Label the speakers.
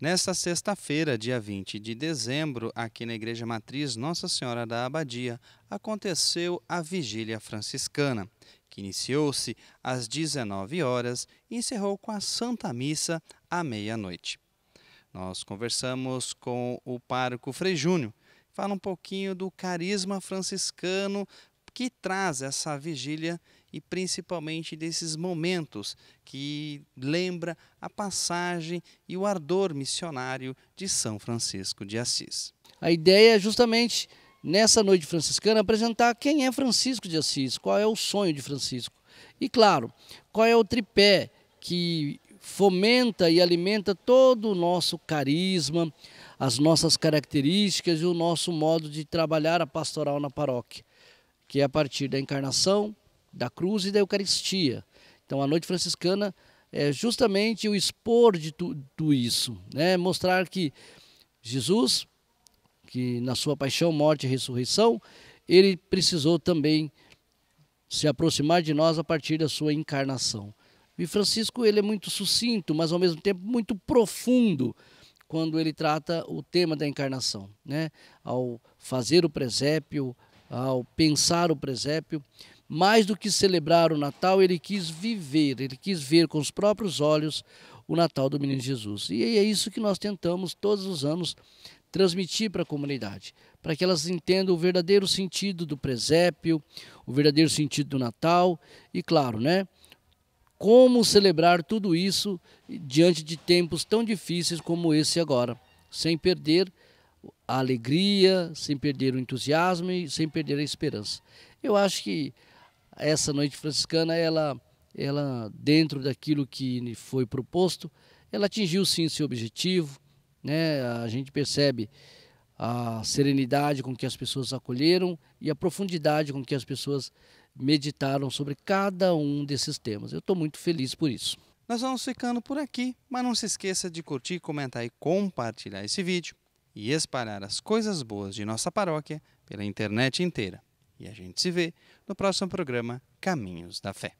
Speaker 1: Nesta sexta-feira, dia 20 de dezembro, aqui na Igreja Matriz Nossa Senhora da Abadia, aconteceu a Vigília Franciscana, que iniciou-se às 19 horas e encerrou com a Santa Missa à meia-noite. Nós conversamos com o pároco Frei Júnior, fala um pouquinho do carisma franciscano que traz essa vigília e principalmente desses momentos que lembra a passagem e o ardor missionário de São Francisco de Assis.
Speaker 2: A ideia é justamente nessa noite franciscana apresentar quem é Francisco de Assis, qual é o sonho de Francisco e claro, qual é o tripé que fomenta e alimenta todo o nosso carisma, as nossas características e o nosso modo de trabalhar a pastoral na paróquia que é a partir da encarnação, da cruz e da Eucaristia. Então a noite franciscana é justamente o expor de tudo isso, né? mostrar que Jesus, que na sua paixão, morte e ressurreição, ele precisou também se aproximar de nós a partir da sua encarnação. E Francisco ele é muito sucinto, mas ao mesmo tempo muito profundo quando ele trata o tema da encarnação, né? Ao fazer o presépio, ao pensar o presépio, mais do que celebrar o Natal, ele quis viver, ele quis ver com os próprios olhos o Natal do Menino Jesus. E é isso que nós tentamos todos os anos transmitir para a comunidade, para que elas entendam o verdadeiro sentido do presépio, o verdadeiro sentido do Natal e, claro, né, como celebrar tudo isso diante de tempos tão difíceis como esse agora, sem perder a alegria, sem perder o entusiasmo e sem perder a esperança. Eu acho que essa noite franciscana, ela, ela dentro daquilo que foi proposto, ela atingiu sim seu objetivo. Né? A gente percebe a serenidade com que as pessoas acolheram e a profundidade com que as pessoas meditaram sobre cada
Speaker 1: um desses temas. Eu estou muito feliz por isso. Nós vamos ficando por aqui, mas não se esqueça de curtir, comentar e compartilhar esse vídeo e espalhar as coisas boas de nossa paróquia pela internet inteira. E a gente se vê no próximo programa Caminhos da Fé.